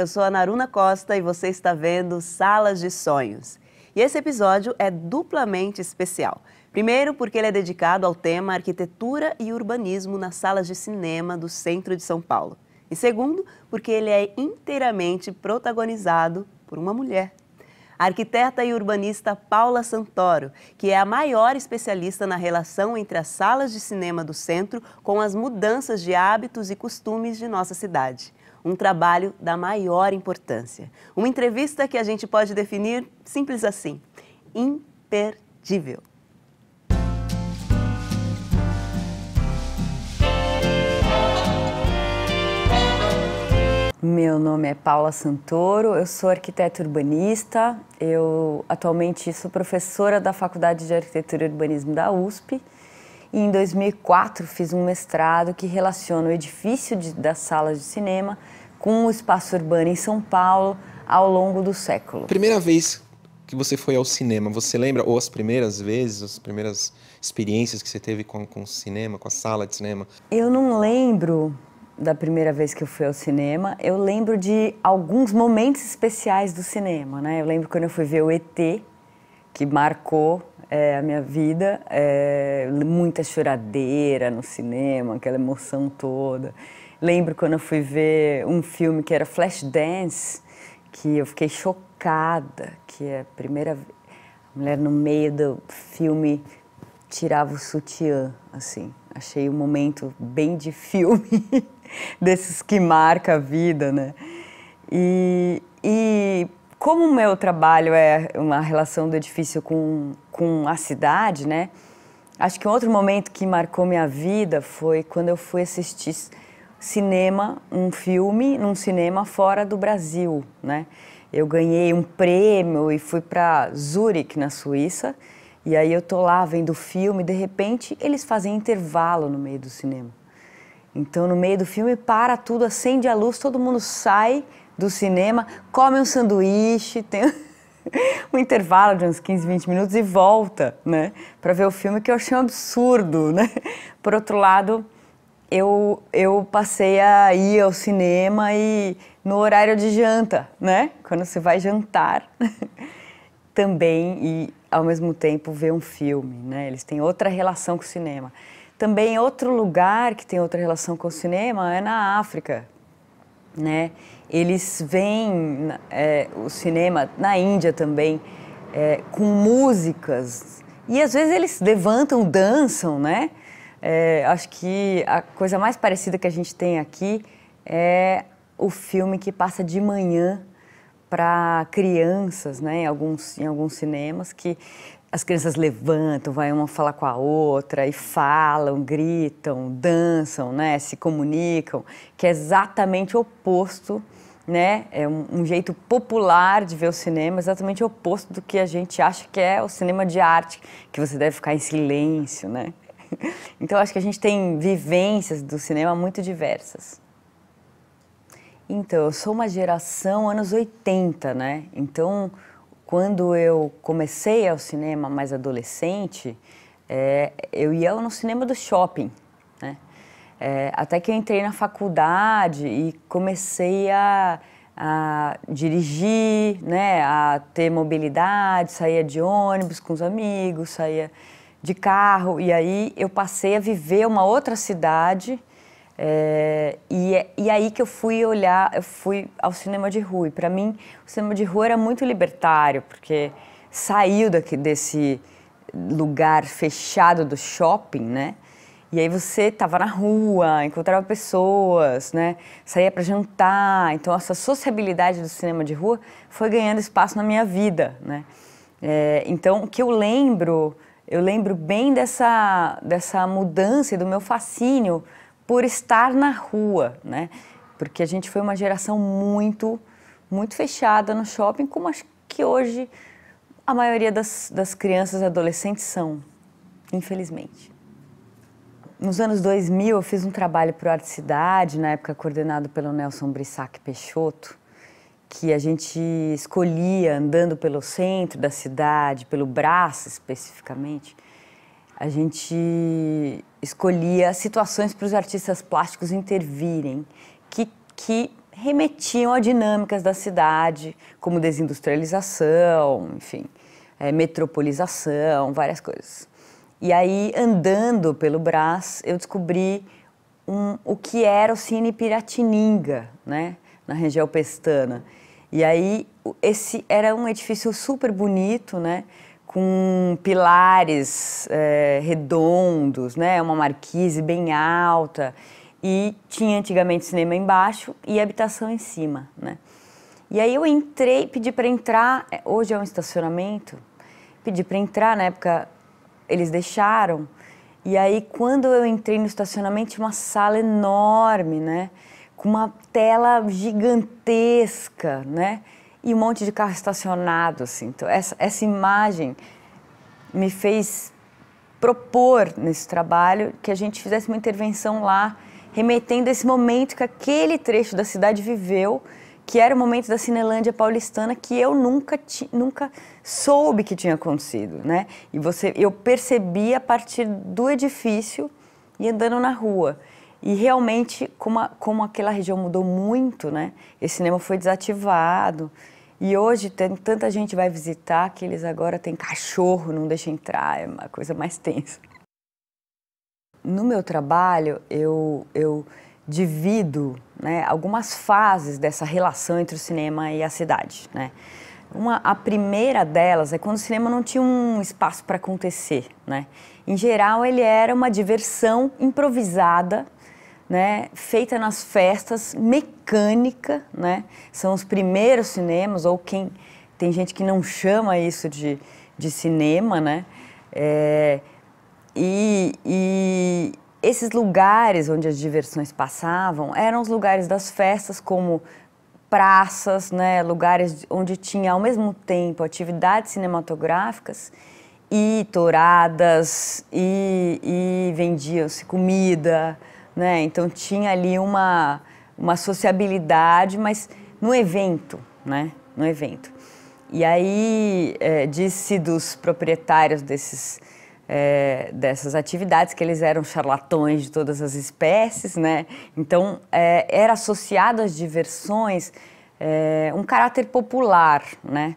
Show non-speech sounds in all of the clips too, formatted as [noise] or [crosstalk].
Eu sou a Naruna Costa e você está vendo Salas de Sonhos. E esse episódio é duplamente especial. Primeiro, porque ele é dedicado ao tema arquitetura e urbanismo nas salas de cinema do centro de São Paulo. E segundo, porque ele é inteiramente protagonizado por uma mulher. A arquiteta e urbanista Paula Santoro, que é a maior especialista na relação entre as salas de cinema do centro com as mudanças de hábitos e costumes de nossa cidade um trabalho da maior importância. Uma entrevista que a gente pode definir simples assim: imperdível. Meu nome é Paula Santoro, eu sou arquiteta urbanista, eu atualmente sou professora da Faculdade de Arquitetura e Urbanismo da USP. E em 2004 fiz um mestrado que relaciona o edifício de, das salas de cinema com o espaço urbano em São Paulo ao longo do século. Primeira vez que você foi ao cinema, você lembra, ou as primeiras vezes, as primeiras experiências que você teve com, com o cinema, com a sala de cinema? Eu não lembro da primeira vez que eu fui ao cinema, eu lembro de alguns momentos especiais do cinema, né? Eu lembro quando eu fui ver o ET, que marcou é, a minha vida. É, muita choradeira no cinema, aquela emoção toda. Lembro quando eu fui ver um filme que era Flashdance, que eu fiquei chocada, que é a primeira a mulher no meio do filme tirava o sutiã, assim. Achei um momento bem de filme, [laughs] desses que marca a vida, né? E, e como o meu trabalho é uma relação do edifício com, com a cidade, né? Acho que um outro momento que marcou minha vida foi quando eu fui assistir cinema, um filme, num cinema fora do Brasil, né? Eu ganhei um prêmio e fui para Zurich, na Suíça. E aí eu tô lá vendo o filme, de repente eles fazem intervalo no meio do cinema. Então no meio do filme para tudo, acende a luz, todo mundo sai do cinema, come um sanduíche, tem [laughs] um intervalo de uns 15, 20 minutos e volta, né? Para ver o filme que eu achei um absurdo, né? Por outro lado, eu, eu passei a ir ao cinema e no horário de janta, né? Quando você vai jantar [laughs] também e ao mesmo tempo ver um filme, né? Eles têm outra relação com o cinema. Também outro lugar que tem outra relação com o cinema é na África, né? eles veem é, o cinema na Índia também é, com músicas e às vezes eles levantam, dançam, né? É, acho que a coisa mais parecida que a gente tem aqui é o filme que passa de manhã para crianças, né? Em alguns, em alguns cinemas que as crianças levantam, vai uma falar com a outra e falam, gritam, dançam, né? Se comunicam, que é exatamente o oposto né? É um, um, jeito popular de ver o cinema, exatamente oposto do que a gente acha que é o cinema de arte, que você deve ficar em silêncio, né? [laughs] Então acho que a gente tem vivências do cinema muito diversas. Então, eu sou uma geração anos 80, né? Então, quando eu comecei ao cinema mais adolescente, é, eu ia no cinema do shopping, é, até que eu entrei na faculdade e comecei a, a, dirigir, né, a ter mobilidade, saía de ônibus com os amigos, saía de carro. E aí eu passei a viver uma outra cidade. É, e, é, e aí que eu fui olhar, eu fui ao cinema de rua. E para mim, o cinema de rua era muito libertário, porque saiu daqui, desse lugar fechado do shopping, né? E aí você estava na rua, encontrava pessoas, né? Saía para jantar. Então essa sociabilidade do cinema de rua foi ganhando espaço na minha vida, né? É, então o que eu lembro, eu lembro bem dessa dessa mudança e do meu fascínio por estar na rua, né? Porque a gente foi uma geração muito muito fechada no shopping, como acho que hoje a maioria das, das crianças e adolescentes são, infelizmente. Nos anos 2000, eu fiz um trabalho para o Arte Cidade, na época coordenado pelo Nelson Brissac Peixoto, que a gente escolhia, andando pelo centro da cidade, pelo braço especificamente, a gente escolhia situações para os artistas plásticos intervirem, que, que remetiam a dinâmicas da cidade, como desindustrialização, enfim, é, metropolização, várias coisas. E aí, andando pelo Brás, eu descobri um, o que era o Cine Piratininga, né? na região pestana. E aí, esse era um edifício super bonito, né? com pilares é, redondos, né? uma marquise bem alta. E tinha antigamente cinema embaixo e habitação em cima. Né? E aí eu entrei, pedi para entrar, eh, hoje é um estacionamento, pedi para entrar, na época eles deixaram. E aí, quando eu entrei no estacionamento, tinha uma sala enorme, né? Com uma tela gigantesca, né? E um monte de carro estacionado, assim. Então, essa, essa imagem me fez propor nesse trabalho que a gente fizesse uma intervenção lá, remetendo a esse momento que aquele trecho da cidade viveu que era o momento da Cinelândia paulistana que eu nunca, ti, nunca soube que tinha acontecido, né? E você, eu percebi a partir do edifício e andando na rua. E realmente, como, a, como aquela região mudou muito, né? Esse cinema foi desativado. E hoje tem, tanta gente vai visitar que eles agora têm cachorro, não deixa entrar, é uma coisa mais tensa. No meu trabalho, eu, eu divido né, algumas fases dessa relação entre o cinema e a cidade. Né? Uma, a primeira delas é quando o cinema não tinha um espaço para acontecer. Né? Em geral, ele era uma diversão improvisada, né, feita nas festas, mecânica. Né? São os primeiros cinemas, ou quem tem gente que não chama isso de, de cinema. Né? É, e, e esses lugares onde as diversões passavam eram os lugares das festas, como praças, né, lugares onde tinha ao mesmo tempo atividades cinematográficas e touradas e, e vendiam-se comida, né? Então tinha ali uma uma sociabilidade, mas no evento, né? No evento. E aí é, eh, disse dos proprietários desses é, dessas atividades, que eles eram charlatões de todas as espécies, né? Então, é, era associado às diversões é, um caráter popular, né?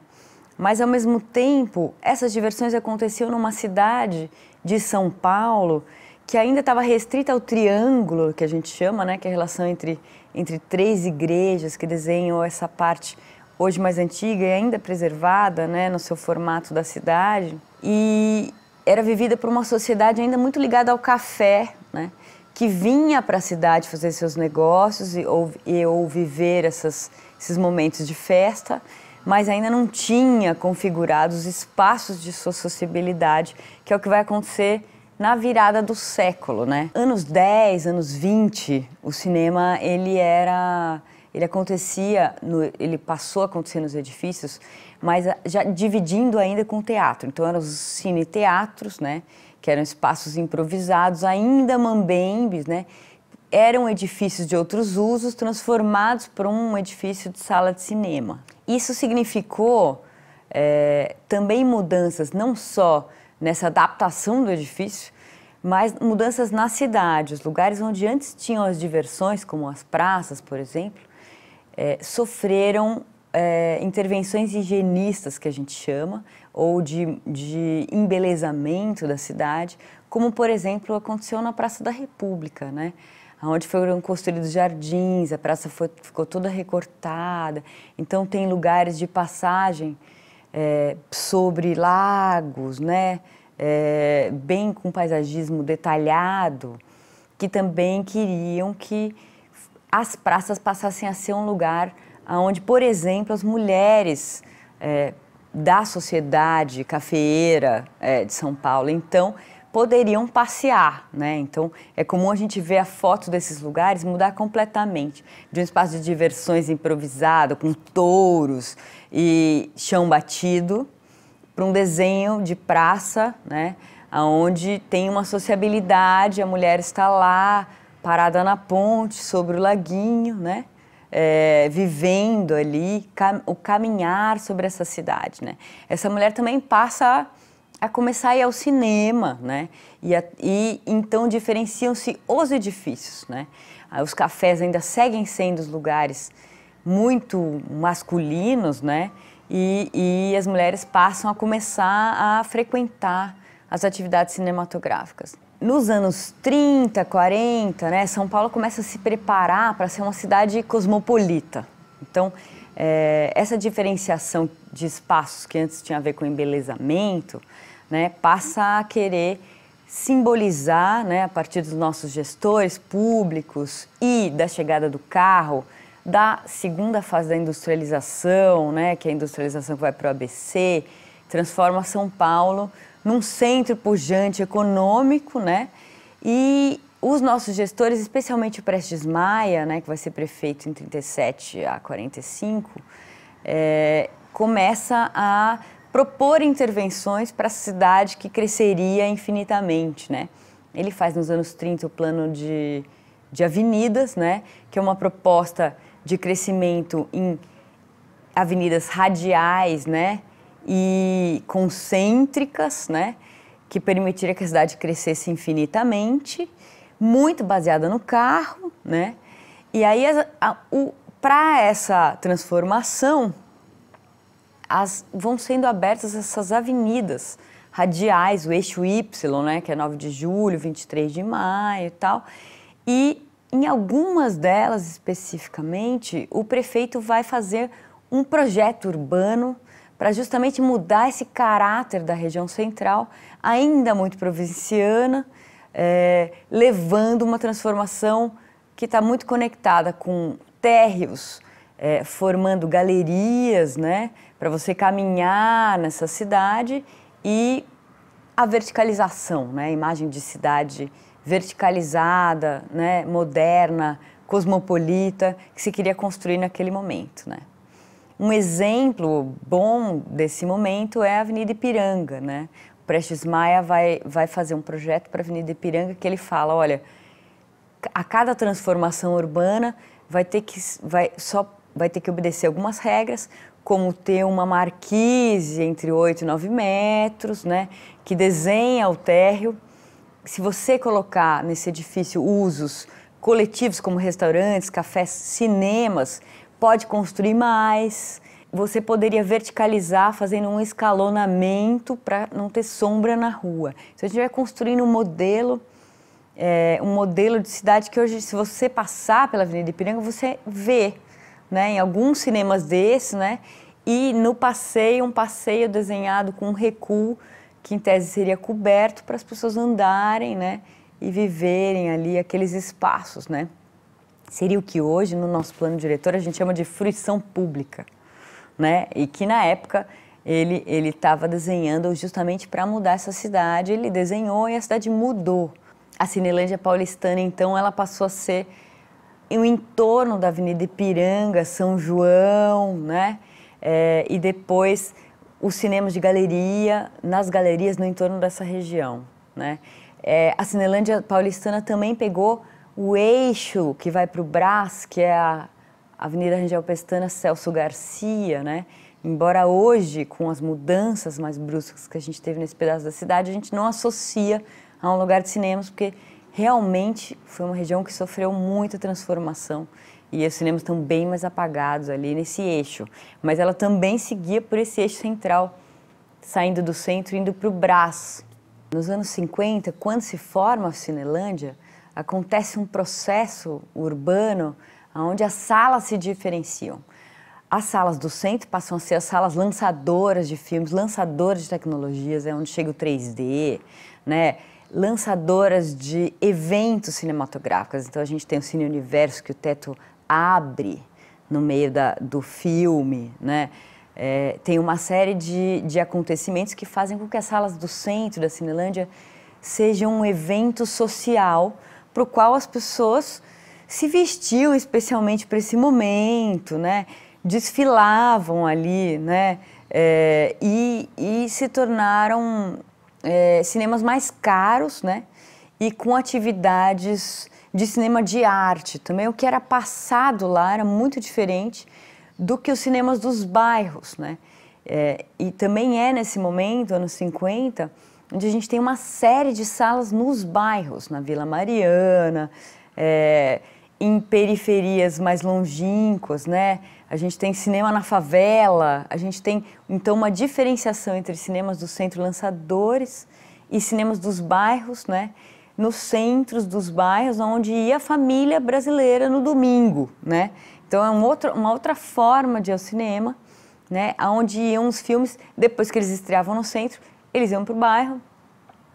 Mas, ao mesmo tempo, essas diversões aconteciam numa cidade de São Paulo que ainda estava restrita ao triângulo, que a gente chama, né? Que é a relação entre, entre três igrejas que desenham essa parte hoje mais antiga e ainda preservada, né? No seu formato da cidade. E, era vivida por uma sociedade ainda muito ligada ao café, né? que vinha para a cidade fazer seus negócios e ou, e, ou, viver essas, esses momentos de festa, mas ainda não tinha configurado os espaços de sua sociabilidade, que é o que vai acontecer na virada do século, né? Anos 10, anos 20, o cinema ele era ele acontecia, no, ele passou a acontecer nos edifícios, mas ah, já dividindo ainda com o teatro. Então eram os cine-teatros, né, que eram espaços improvisados, ainda mambembes, né, eram edifícios de outros usos transformados para um edifício de sala de cinema. Isso significou é, também mudanças, não só nessa adaptação do edifício, mas mudanças na cidade, os lugares onde antes tinham as diversões, como as praças, por exemplo, é, sofreram é, intervenções higienistas, que a gente chama, ou de, de embelezamento da cidade, como, por exemplo, aconteceu na Praça da República, né? onde foram construídos jardins, a praça foi, ficou toda recortada, então tem lugares de passagem é, sobre lagos, né? É, bem com paisagismo detalhado, que também queriam que as praças passassem a ser um lugar onde, por exemplo, as mulheres é, da sociedade cafeeira é, de São Paulo, então, poderiam passear, né? Então, é comum a gente ver a foto desses lugares mudar completamente, de um espaço de diversões improvisado, com touros e chão batido, para um desenho de praça, né? Onde tem uma sociabilidade, a mulher está lá, parada na ponte, sobre o laguinho, né? É, vivendo ali, cam o caminhar sobre essa cidade, né? Essa mulher também passa a, a começar a ir ao cinema, né? E, a, e então diferenciam-se os edifícios, né? Ah, os cafés ainda seguem sendo os lugares muito masculinos, né? E, e as mulheres passam a começar a frequentar as atividades cinematográficas nos anos 30, 40, né, São Paulo começa a se preparar para ser uma cidade cosmopolita. Então, é, essa diferenciação de espaços que antes tinha a ver com embelezamento, né, passa a querer simbolizar, né, a partir dos nossos gestores públicos e da chegada do carro, da segunda fase da industrialização, né, que é a industrialização que vai para o ABC, transforma São Paulo num centro pujante econômico, né? E os nossos gestores, especialmente o Prestes Maia, né, que vai ser prefeito em 37 a 45, é, começa a propor intervenções para a cidade que cresceria infinitamente, né? Ele faz nos anos 30 o plano de, de avenidas, né? Que é uma proposta de crescimento em avenidas radiais, né? e concêntricas, né, que permitiria que a cidade crescesse infinitamente, muito baseada no carro, né? E aí para essa transformação as, vão sendo abertas essas avenidas radiais, o eixo Y, né, que é 9 de julho, 23 de maio e tal. E em algumas delas especificamente, o prefeito vai fazer um projeto urbano para justamente mudar esse caráter da região central, ainda muito provinciana, é, levando uma transformação que está muito conectada com térreos, é, formando galerias, né, para você caminhar nessa cidade e a verticalização, né, a imagem de cidade verticalizada, né, moderna, cosmopolita que se queria construir naquele momento, né. Um exemplo bom desse momento é a Avenida Ipiranga, né? O Prestes Maia vai, vai fazer um projeto para a Avenida Ipiranga que ele fala, olha, a cada transformação urbana vai ter que, vai, só, vai ter que obedecer algumas regras, como ter uma marquise entre 8 e 9 metros, né, que desenha o térreo. Se você colocar nesse edifício usos coletivos como restaurantes, cafés, cinemas, pode construir mais. Você poderia verticalizar fazendo um escalonamento para não ter sombra na rua. Então a gente vai construindo um modelo, é, um modelo de cidade que hoje, se você passar pela Avenida Ipiranga, você vê, né, em alguns cinemas desses, né, e no passeio, um passeio desenhado com um recuo que em tese seria coberto para as pessoas andarem, né, e viverem ali aqueles espaços, né? seria o que hoje, no nosso plano diretor, a gente chama de fruição pública. Né? E que na época ele ele estava desenhando justamente para mudar essa cidade. Ele desenhou e a cidade mudou. A Cinelândia paulistana então ela passou a ser o entorno da Avenida Ipiranga, São João, né? É, e depois os cinemas de galeria nas galerias no entorno dessa região, né? É, a Cinelândia paulistana também pegou o eixo que vai para o Brás, que é a Avenida Rangel Pestana Celso Garcia, né? Embora hoje, com as mudanças mais bruscas que a gente teve nesse pedaço da cidade, a gente não associa a um lugar de cinemas, porque realmente foi uma região que sofreu muita transformação. E os cinemas estão bem mais apagados ali nesse eixo. Mas ela também seguia por esse eixo central, saindo do centro e indo para o Brás. Nos anos 50, quando se forma a Cinelândia, acontece um processo urbano onde as salas se diferenciam. As salas do centro passam a ser as salas lançadoras de filmes, lançadoras de tecnologias, é onde chega o 3D, né? lançadoras de eventos cinematográficos. Então a gente tem o Cine Universo que o teto abre no meio da, do filme, né? É, tem uma série de, de acontecimentos que fazem com que as salas do centro da Cinelândia sejam um evento social para o qual as pessoas se vestiam especialmente para esse momento, né? desfilavam ali né? É, e, e se tornaram é, cinemas mais caros né? e com atividades de cinema de arte também. O que era passado lá era muito diferente do que os cinemas dos bairros. Né? É, e também é nesse momento, anos 50, onde a gente tem uma série de salas nos bairros, na Vila Mariana, é, em periferias mais longínquas, né? A gente tem cinema na favela, a gente tem então uma diferenciação entre cinemas do centro lançadores e cinemas dos bairros, né? Nos centros dos bairros, onde ia a família brasileira no domingo, né? Então é um outro, uma outra forma de ir ao cinema, né? Onde iam os filmes depois que eles estreavam no centro eles iam para o bairro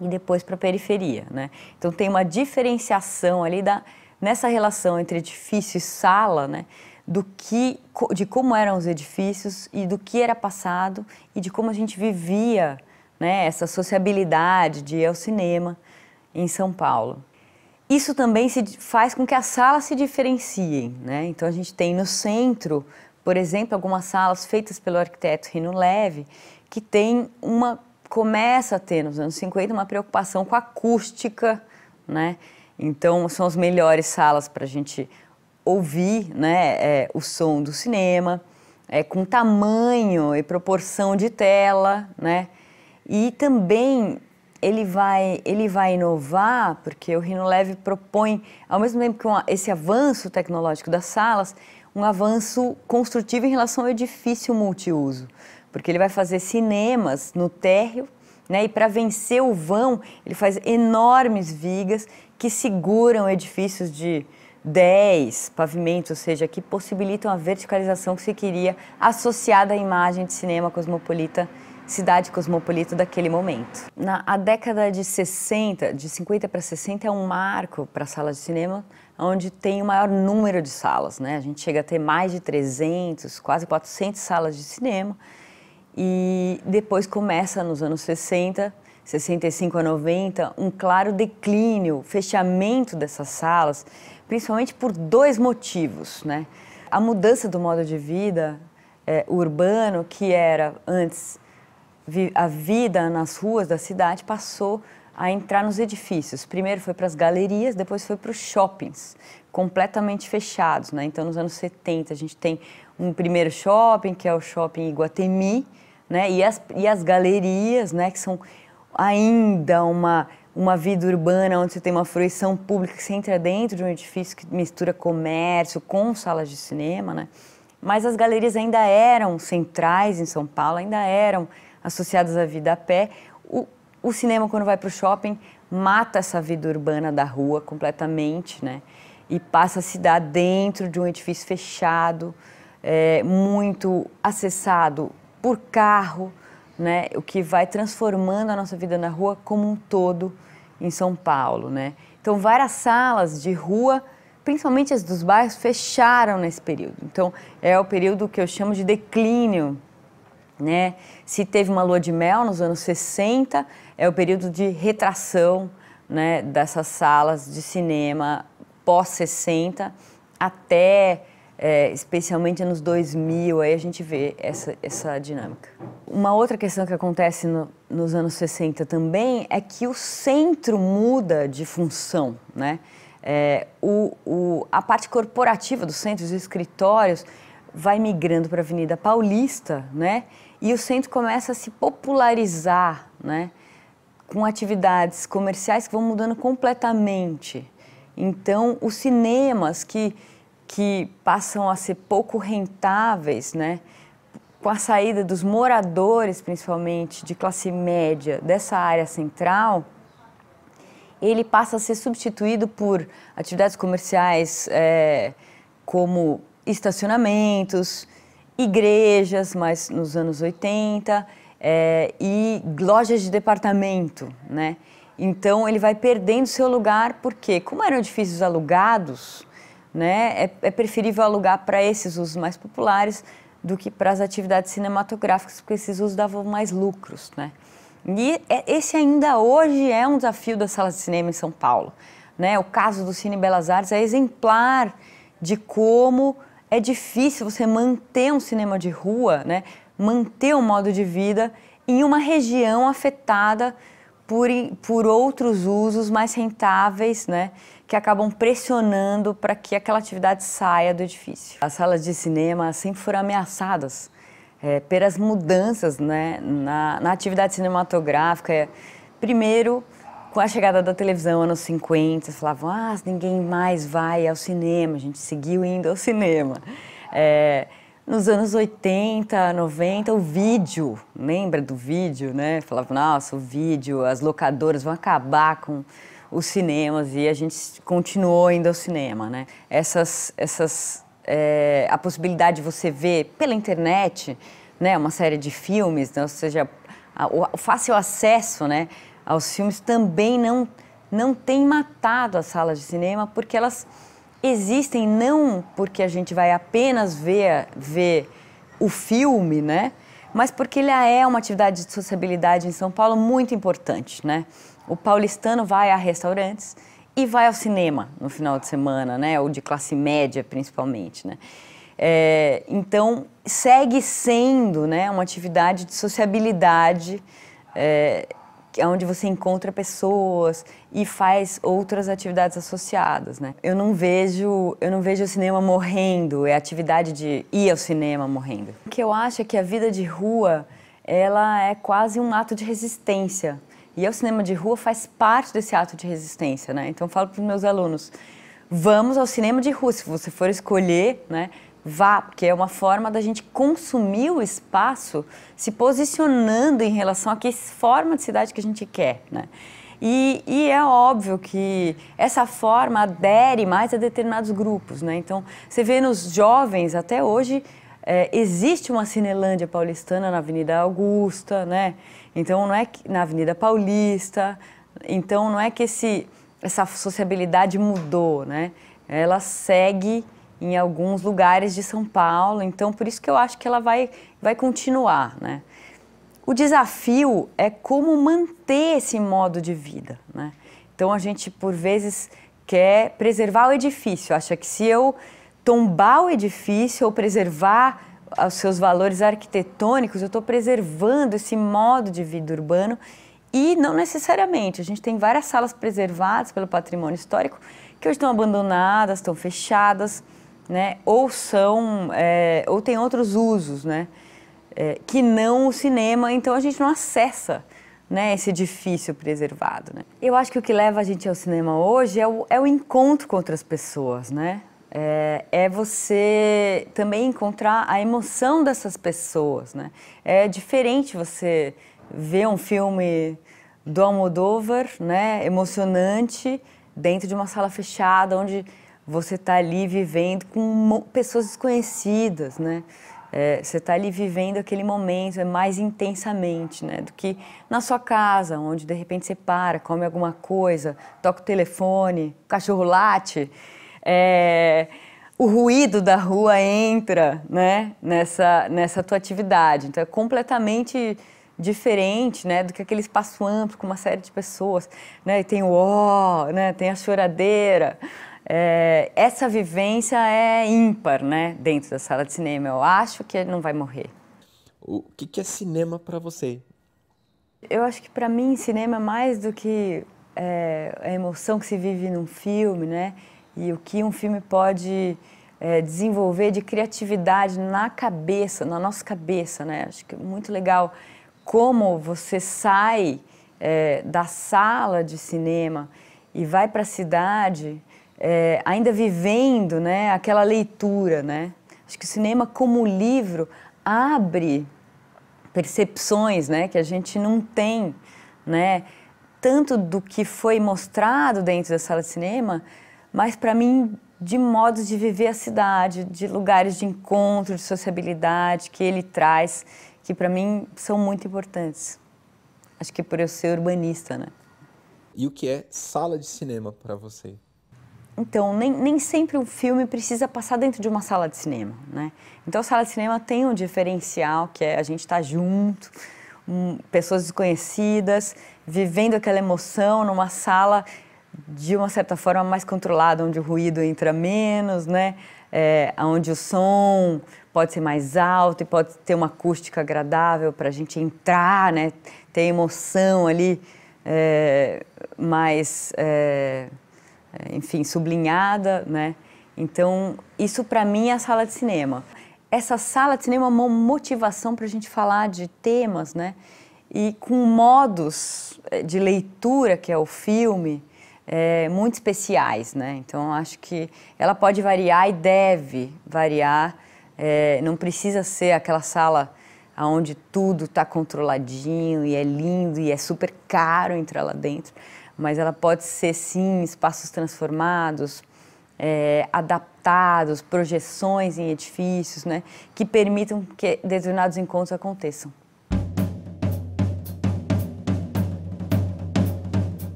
e depois para a periferia, né? Então tem uma diferenciação ali da, nessa relação entre edifício e sala, né? Do que, de como eram os edifícios e do que era passado e de como a gente vivia, né? Essa sociabilidade de ir ao cinema em São Paulo. Isso também se faz com que as salas se diferenciem, né? Então a gente tem no centro, por exemplo, algumas salas feitas pelo arquiteto Rino Leve que tem uma começa a ter nos anos 50 uma preocupação com a acústica, né? Então são as melhores salas para a gente ouvir, né, é, o som do cinema, é, com tamanho e proporção de tela, né? E também ele vai, ele vai inovar, porque o Rino Leve propõe, ao mesmo tempo que esse avanço tecnológico das salas, um avanço construtivo em relação ao edifício multiuso porque ele vai fazer cinemas no térreo, né? E para vencer o vão, ele faz enormes vigas que seguram edifícios de 10 pavimentos, ou seja, que possibilitam a verticalização que se queria associada à imagem de cinema cosmopolita, cidade cosmopolita daquele momento. Na a década de 60, de 50 para 60 é um marco para a sala de cinema, onde tem o maior número de salas, né? A gente chega a ter mais de 300, quase 400 salas de cinema e depois começa nos anos 60, 65 a 90, um claro declínio, fechamento dessas salas, principalmente por dois motivos, né? A mudança do modo de vida é, urbano, que era antes vi, a vida nas ruas da cidade, passou a entrar nos edifícios. Primeiro foi para as galerias, depois foi para os shoppings, completamente fechados. Né? Então, nos anos 70, a gente tem um primeiro shopping, que é o Shopping Iguatemi, né? E as, e as galerias, né? Que são ainda uma, uma vida urbana onde você tem uma fruição pública que você entra dentro de um edifício que mistura comércio com salas de cinema, né? Mas as galerias ainda eram centrais em São Paulo, ainda eram associadas à vida a pé. O, o cinema, quando vai para o shopping, mata essa vida urbana da rua completamente, né? E passa a se dar dentro de um edifício fechado, é, muito acessado por carro, né? O que vai transformando a nossa vida na rua como um todo em São Paulo, né? Então, várias salas de rua, principalmente as dos bairros, fecharam nesse período. Então, é o período que eu chamo de declínio, né? Se teve uma lua de mel nos anos 60, é o período de retração, né, dessas salas de cinema pós 60 até é, especialmente nos 2000, aí a gente vê essa, essa dinâmica. Uma outra questão que acontece no, nos anos 60 também é que o centro muda de função, né? É, o, o, a parte corporativa dos centros, e escritórios, vai migrando para a Avenida Paulista, né? E o centro começa a se popularizar, né? Com atividades comerciais que vão mudando completamente. Então, os cinemas que que passam a ser pouco rentáveis, né? com a saída dos moradores, principalmente de classe média, dessa área central, ele passa a ser substituído por atividades comerciais é, como estacionamentos, igrejas, mas nos anos 80, é, e lojas de departamento, né? Então ele vai perdendo seu lugar porque, como eram edifícios alugados, né? É, é preferível alugar para esses usos mais populares do que para as atividades cinematográficas, porque esses usos davam mais lucros. Né? E é, esse ainda hoje é um desafio das salas de cinema em São Paulo. Né? O caso do Cine Belas Artes é exemplar de como é difícil você manter um cinema de rua, né? manter um modo de vida em uma região afetada por, por outros usos mais rentáveis, né? que acabam pressionando para que aquela atividade saia do edifício. As salas de cinema sempre foram ameaçadas é, pelas mudanças né, na, na atividade cinematográfica. Primeiro, com a chegada da televisão, anos 50, falavam, ah, ninguém mais vai ao cinema, a gente seguiu indo ao cinema. É, nos anos 80, 90, o vídeo, lembra do vídeo, né? Falavam, nossa, o vídeo, as locadoras vão acabar com os cinemas e a gente continuou indo ao cinema, né? Essas, essas é, a possibilidade de você ver pela internet, né, uma série de filmes, né, ou seja, a, o fácil acesso, né, aos filmes também não não tem matado as salas de cinema porque elas existem não porque a gente vai apenas ver ver o filme, né? Mas porque ele é uma atividade de sociabilidade em São Paulo muito importante, né? O paulistano vai a restaurantes e vai ao cinema no final de semana, né? Ou de classe média, principalmente, né? É, então, segue sendo né, uma atividade de sociabilidade, é, é, onde você encontra pessoas e faz outras atividades associadas. Né? Eu, não vejo, eu não vejo o cinema morrendo, é a atividade de ir ao cinema morrendo. O que eu acho é que a vida de rua ela é quase um ato de resistência e o cinema de rua faz parte desse ato de resistência, né? Então eu falo para os meus alunos, vamos ao cinema de rua, se você for escolher, né? Vá, porque é uma forma da gente consumir o espaço se posicionando em relação a que forma de cidade que a gente quer, né? E, e, é óbvio que essa forma adere mais a determinados grupos, né? Então, você vê nos jovens, até hoje, é, existe uma Cinelândia paulistana na Avenida Augusta, né? Então não é que na Avenida Paulista, então não é que esse, essa sociabilidade mudou, né? Ela segue em alguns lugares de São Paulo, então por isso que eu acho que ela vai, vai continuar, né? O desafio é como manter esse modo de vida, né? Então a gente por vezes quer preservar o edifício, acha que se eu tombar o edifício ou preservar aos seus valores arquitetônicos, eu estou preservando esse modo de vida urbano e não necessariamente. A gente tem várias salas preservadas pelo patrimônio histórico que hoje estão abandonadas, estão fechadas, né? ou são, é, ou tem outros usos, né? É, que não o cinema, então a gente não acessa né, esse edifício preservado. Né? Eu acho que o que leva a gente ao cinema hoje é o, é o encontro com outras pessoas, né? é, é, você também encontrar a emoção dessas pessoas, né? É diferente você ver um filme do Almodóvar, né, emocionante, dentro de uma sala fechada, onde você está ali vivendo com pessoas desconhecidas, né? É, você está ali vivendo aquele momento é mais intensamente, né? Do que na sua casa, onde de repente você para, come alguma coisa, toca o telefone, o cachorro late é, o ruído da rua entra né, nessa, nessa tua atividade. Então é completamente diferente né, do que aquele espaço amplo com uma série de pessoas. Né, e tem o ó, né, tem a choradeira. É, essa vivência é ímpar né, dentro da sala de cinema. Eu acho que ele não vai morrer. O que, que é cinema para você? Eu acho que para mim cinema é mais do que é, a emoção que se vive num filme, né? e o que um filme pode é, desenvolver de criatividade na cabeça, na nossa cabeça, né? Acho que é muito legal como você sai é, da sala de cinema e vai para a cidade, é, ainda vivendo, né? Aquela leitura, né? Acho que o cinema como livro abre percepções, né? Que a gente não tem, né? Tanto do que foi mostrado dentro da sala de cinema, mas para mim de modos de viver a cidade, de lugares de encontro, de sociabilidade que ele traz, que para mim são muito importantes. Acho que por eu ser urbanista, né? E o que é sala de cinema para você? Então, nem, nem sempre um filme precisa passar dentro de uma sala de cinema, né? Então, a sala de cinema tem um diferencial, que é a gente estar tá junto, um, pessoas desconhecidas, vivendo aquela emoção numa sala de uma certa forma mais controlada, onde o ruído entra menos, né? É, onde o som pode ser mais alto e pode ter uma acústica agradável para a gente entrar, né? Ter emoção ali é, mais, é, é enfim, sublinhada, né? Então, isso para mim é a sala de cinema. Essa sala de cinema é uma motivação para a gente falar de temas, né? E com modos é, de leitura, que é o filme, é, muito especiais, né? Então acho que ela pode variar e deve variar. É, não precisa ser aquela sala onde tudo está controladinho e é lindo e é super caro entrar lá dentro, mas ela pode ser sim espaços transformados, é, adaptados, projeções em edifícios, né, que permitam que determinados encontros aconteçam.